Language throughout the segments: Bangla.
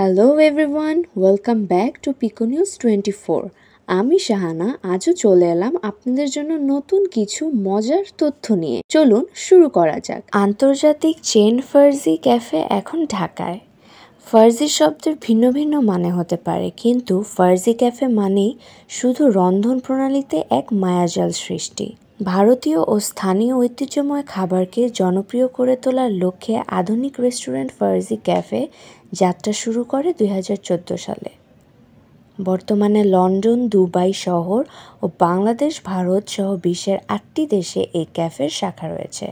hello everyone welcome back to Pico news twenty four আমি শাহানা আজও চলে এলাম আপনাদের জন্য নতুন কিছু মজার তথ্য নিয়ে চলুন শুরু করা যাক আন্তর্জাতিক চেন ফার্জি ক্যাফে এখন ঢাকায় ফার্জি শব্দের ভিন্ন ভিন্ন মানে হতে পারে কিন্তু ফার্জি ক্যাফে মানেই শুধু রন্ধন প্রণালীতে এক মায়াজাল সৃষ্টি ভারতীয় ও স্থানীয় ঐতিহ্যময় খাবারকে জনপ্রিয় করে তোলার লক্ষ্যে আধুনিক রেস্টুরেন্ট ফার্জি ক্যাফে যাত্রা শুরু করে দুই সালে বর্তমানে লন্ডন দুবাই শহর ও বাংলাদেশ ভারত সহ বিশ্বের আটটি দেশে এই ক্যাফের শাখা রয়েছে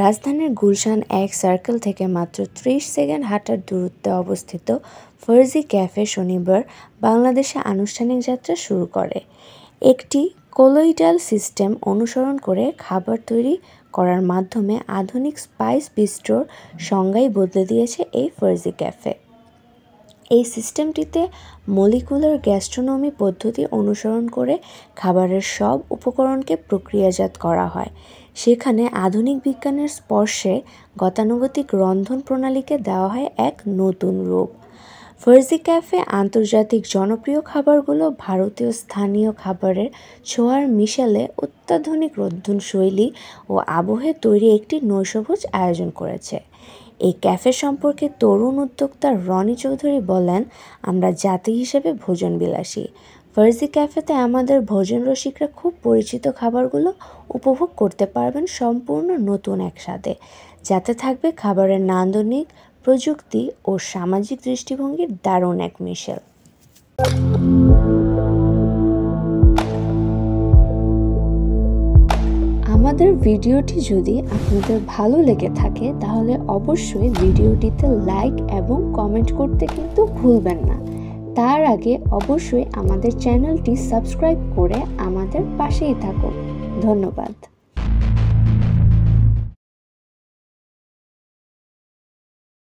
রাজধানীর গুলশান এক সার্কেল থেকে মাত্র ত্রিশ সেকেন্ড হাঁটার দূরত্বে অবস্থিত ফার্জি ক্যাফে শনিবার বাংলাদেশে আনুষ্ঠানিক যাত্রা শুরু করে একটি কোলোইটাল সিস্টেম অনুসরণ করে খাবার তৈরি করার মাধ্যমে আধুনিক স্পাইস বিস্ট্রোর সংজ্ঞাই বদলে দিয়েছে এই ফার্জি ক্যাফে এই সিস্টেমটিতে মলিকুলার গ্যাস্ট্রোনমি পদ্ধতি অনুসরণ করে খাবারের সব উপকরণকে প্রক্রিয়াজাত করা হয় সেখানে আধুনিক বিজ্ঞানের স্পর্শে গতানুগতিক রন্ধন প্রণালীকে দেওয়া হয় এক নতুন রূপ ফার্জি ক্যাফে আন্তর্জাতিক জনপ্রিয় খাবারগুলো ভারতীয় স্থানীয় খাবারের ছোঁয়ার মিশালে অত্যাধুনিক রন্ধনশৈলী ও আবহে তৈরি একটি নৈশভোজ আয়োজন করেছে এই ক্যাফে সম্পর্কে তরুণ উদ্যোক্তা রনি চৌধুরী বলেন আমরা জাতি হিসেবে ভোজন বিলাসী ফার্জি ক্যাফেতে আমাদের ভোজন রসিকরা খুব পরিচিত খাবারগুলো উপভোগ করতে পারবেন সম্পূর্ণ নতুন একসাথে যাতে থাকবে খাবারের নান্দনিক প্রযুক্তি ও সামাজিক দৃষ্টিভঙ্গির দারুণ এক মিশেল আমাদের ভিডিওটি যদি আপনাদের ভালো লেগে থাকে তাহলে অবশ্যই ভিডিওটিতে লাইক এবং কমেন্ট করতে কিন্তু ভুলবেন না তার আগে অবশ্যই আমাদের চ্যানেলটি সাবস্ক্রাইব করে আমাদের পাশেই থাকুন ধন্যবাদ